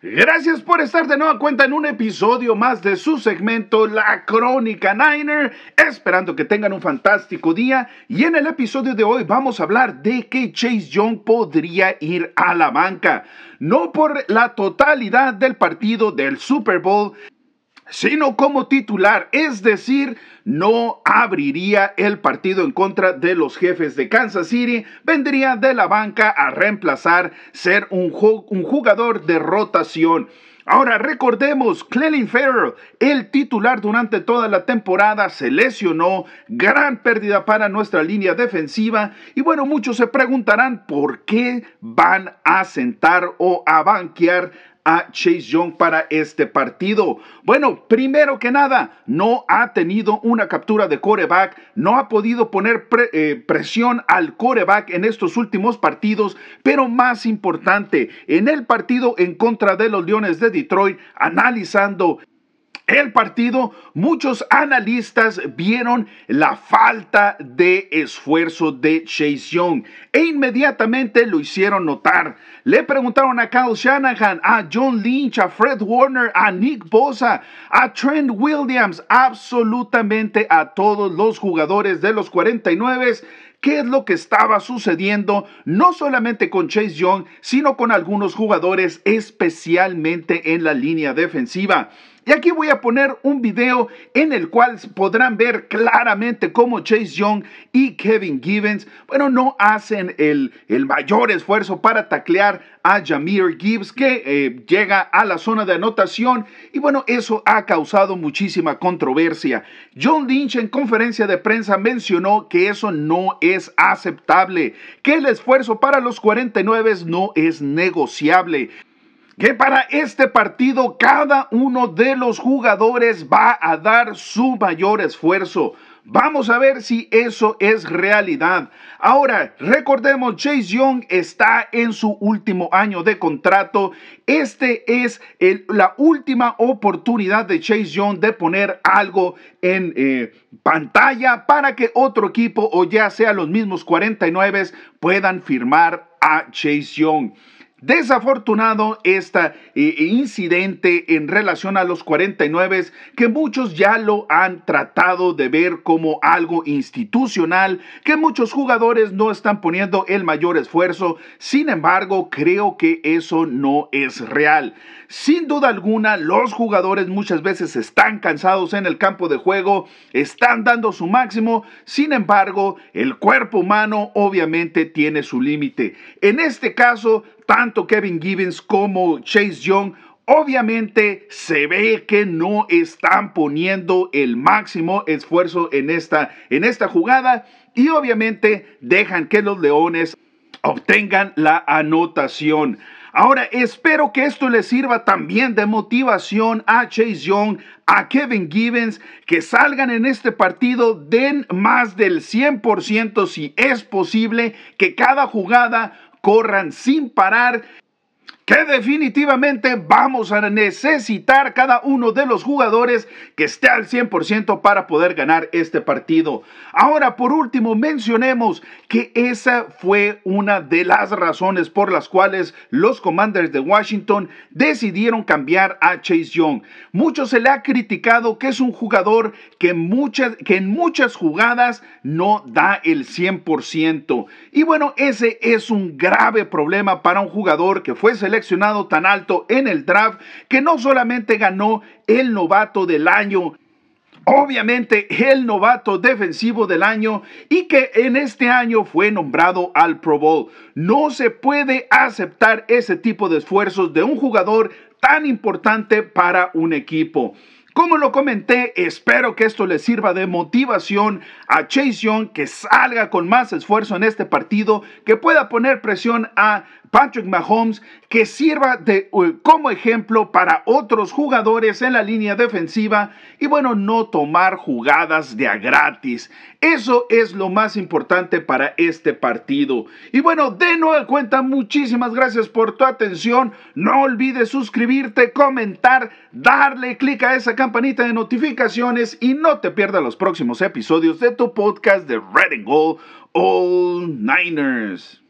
Gracias por estar de nueva cuenta en un episodio más de su segmento La Crónica Niner, esperando que tengan un fantástico día y en el episodio de hoy vamos a hablar de que Chase Young podría ir a la banca, no por la totalidad del partido del Super Bowl, sino como titular, es decir, no abriría el partido en contra de los jefes de Kansas City, vendría de la banca a reemplazar ser un, jugador de rotación. Ahora recordemos, Clelin Farrell, el titular durante toda la temporada, se lesionó, gran pérdida para nuestra línea defensiva y bueno, muchos se preguntarán por qué van a sentar o a banquear a Chase Young para este partido? Bueno, primero que nada, no ha tenido una captura de coreback, no ha podido poner eh, presión al coreback en estos últimos partidos, pero más importante, en el partido en contra de los Leones de Detroit, analizando el partido, muchos analistas vieron la falta de esfuerzo de Chase Young e inmediatamente lo hicieron notar. Le preguntaron a Kyle Shanahan, a John Lynch, a Fred Warner, a Nick Bosa, a Trent Williams, absolutamente a todos los jugadores de los 49 qué es lo que estaba sucediendo no solamente con Chase Young, sino con algunos jugadores, especialmente en la línea defensiva. Y aquí voy a poner un video en el cual podrán ver claramente cómo Chase Young y Kevin Givens, bueno, no hacen el, mayor esfuerzo para taclear a Jameer Gibbs, que eh, llega a la zona de anotación. Y bueno, eso ha causado muchísima controversia. John Lynch en conferencia de prensa mencionó que eso no es aceptable, que el esfuerzo para los 49 no es negociable, que para este partido cada uno de los jugadores va a dar su mayor esfuerzo. Vamos a ver si eso es realidad. Ahora, recordemos, Chase Young está en su último año de contrato. Este es la última oportunidad de Chase Young de poner algo en eh, pantalla para que otro equipo o ya sea los mismos 49 puedan firmar a Chase Young. Desafortunado este incidente en relación a los 49 que muchos ya lo han tratado de ver como algo institucional, que muchos jugadores no están poniendo el mayor esfuerzo, sin embargo creo que eso no es real. Sin duda alguna, los jugadores muchas veces están cansados en el campo de juego, están dando su máximo, sin embargo el cuerpo humano obviamente tiene su límite. En este caso, tanto Kevin Gibbons como Chase Young Obviamente se ve que no están poniendo el máximo esfuerzo en esta, en esta jugada y obviamente dejan que los Leones obtengan la anotación. Ahora, espero que esto les sirva también de motivación a Chase Young, a Kevin Gibbons, que salgan en este partido, den más del 100% si es posible, que cada jugada corran sin parar que definitivamente vamos a necesitar cada uno de los jugadores que esté al 100% para poder ganar este partido. Ahora, por último, mencionemos que esa fue una de las razones por las cuales los Commanders de Washington decidieron cambiar a Chase Young. Mucho se le ha criticado que es un jugador que, en muchas jugadas no da el 100%. Y bueno, ese es un grave problema para un jugador que fue seleccionado tan alto en el draft que no solamente ganó el novato del año, obviamente el novato defensivo del año y que en este año fue nombrado al Pro Bowl. No se puede aceptar ese tipo de esfuerzos de un jugador tan importante para un equipo. Como lo comenté, espero que esto le sirva de motivación a Chase Young, que salga con más esfuerzo en este partido, que pueda poner presión a Patrick Mahomes, que sirva de, eh, como ejemplo para otros jugadores en la línea defensiva y bueno, no tomar jugadas de a gratis. Eso es lo más importante para este partido. Y bueno, de nuevo cuenta, muchísimas gracias por tu atención. No olvides suscribirte, comentar, darle clic a esa campanita campanita de notificaciones y no te pierdas los próximos episodios de tu podcast de Red and Gold All Niners.